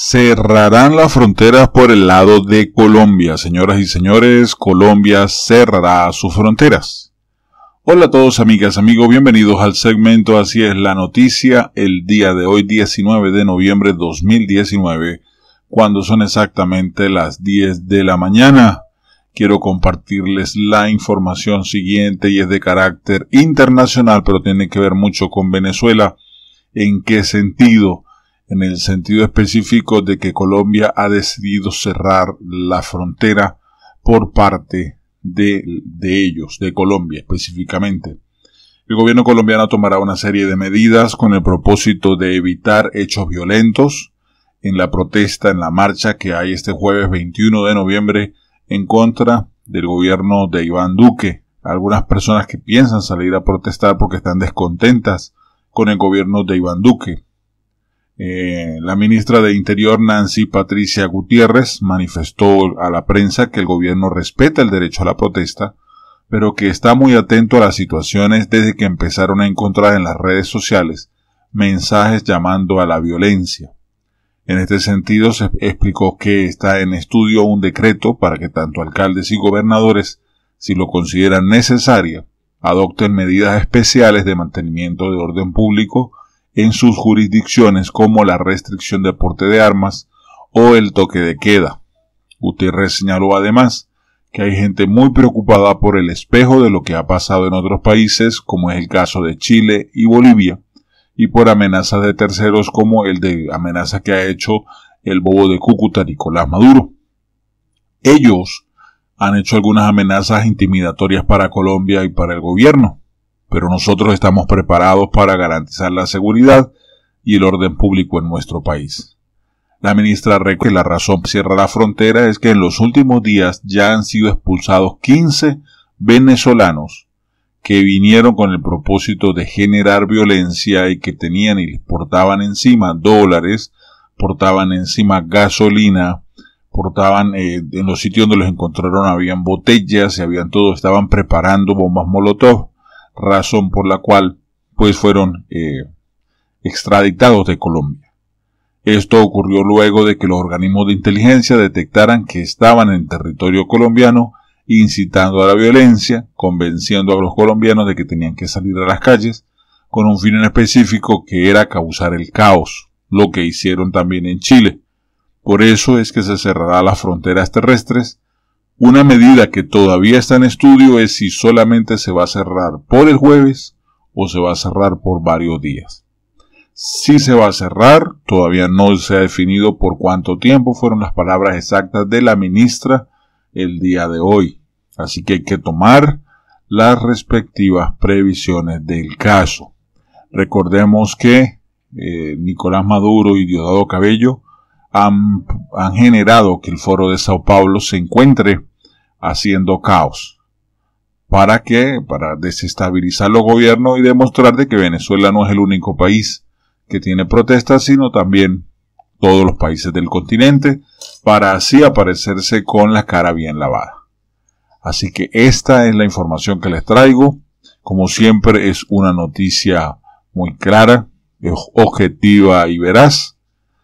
Cerrarán las fronteras por el lado de Colombia. Señoras y señores, Colombia cerrará sus fronteras. Hola a todos amigas, amigos, bienvenidos al segmento Así es la noticia el día de hoy 19 de noviembre 2019, cuando son exactamente las 10 de la mañana. Quiero compartirles la información siguiente y es de carácter internacional, pero tiene que ver mucho con Venezuela. ¿En qué sentido? en el sentido específico de que Colombia ha decidido cerrar la frontera por parte de, ellos, de Colombia específicamente. El gobierno colombiano tomará una serie de medidas con el propósito de evitar hechos violentos en la protesta, en la marcha que hay este jueves 21 de noviembre en contra del gobierno de Iván Duque. Algunas personas que piensan salir a protestar porque están descontentas con el gobierno de Iván Duque. Eh, la ministra de Interior, Nancy Patricia Gutiérrez, manifestó a la prensa que el gobierno respeta el derecho a la protesta, pero que está muy atento a las situaciones desde que empezaron a encontrar en las redes sociales mensajes llamando a la violencia. En este sentido, se explicó que está en estudio un decreto para que tanto alcaldes y gobernadores, si lo consideran necesario, adopten medidas especiales de mantenimiento de orden público en sus jurisdicciones como la restricción de porte de armas o el toque de queda. Gutiérrez señaló además que hay gente muy preocupada por el espejo de lo que ha pasado en otros países, como es el caso de Chile y Bolivia, y por amenazas de terceros como el de amenaza que ha hecho el bobo de Cúcuta Nicolás Maduro. Ellos han hecho algunas amenazas intimidatorias para Colombia y para el gobierno pero nosotros estamos preparados para garantizar la seguridad y el orden público en nuestro país. La ministra recuerda que la razón cierra la frontera es que en los últimos días ya han sido expulsados 15 venezolanos que vinieron con el propósito de generar violencia y que tenían y les portaban encima dólares, portaban encima gasolina, portaban eh, en los sitios donde los encontraron habían botellas y habían todo, estaban preparando bombas molotov razón por la cual pues fueron eh, extraditados de Colombia. Esto ocurrió luego de que los organismos de inteligencia detectaran que estaban en territorio colombiano incitando a la violencia, convenciendo a los colombianos de que tenían que salir a las calles con un fin en específico que era causar el caos, lo que hicieron también en Chile. Por eso es que se cerrará las fronteras terrestres una medida que todavía está en estudio es si solamente se va a cerrar por el jueves o se va a cerrar por varios días. Si se va a cerrar, todavía no se ha definido por cuánto tiempo fueron las palabras exactas de la ministra el día de hoy. Así que hay que tomar las respectivas previsiones del caso. Recordemos que eh, Nicolás Maduro y Diosdado Cabello han, generado que el foro de Sao Paulo se encuentre haciendo caos. ¿Para qué? Para desestabilizar los gobiernos y demostrar de que Venezuela no es el único país que tiene protestas, sino también todos los países del continente, para así aparecerse con la cara bien lavada. Así que esta es la información que les traigo. Como siempre es una noticia muy clara, objetiva y veraz.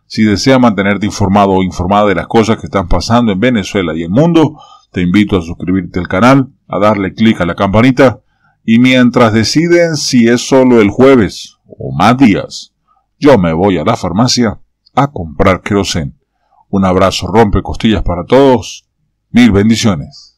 Si deseas mantenerte informado o informada de las cosas que están pasando en Venezuela y el mundo, te invito a suscribirte al canal, a darle clic a la campanita y mientras deciden si es solo el jueves o más días, yo me voy a la farmacia a comprar kerosene. Un abrazo rompe costillas para todos. Mil bendiciones.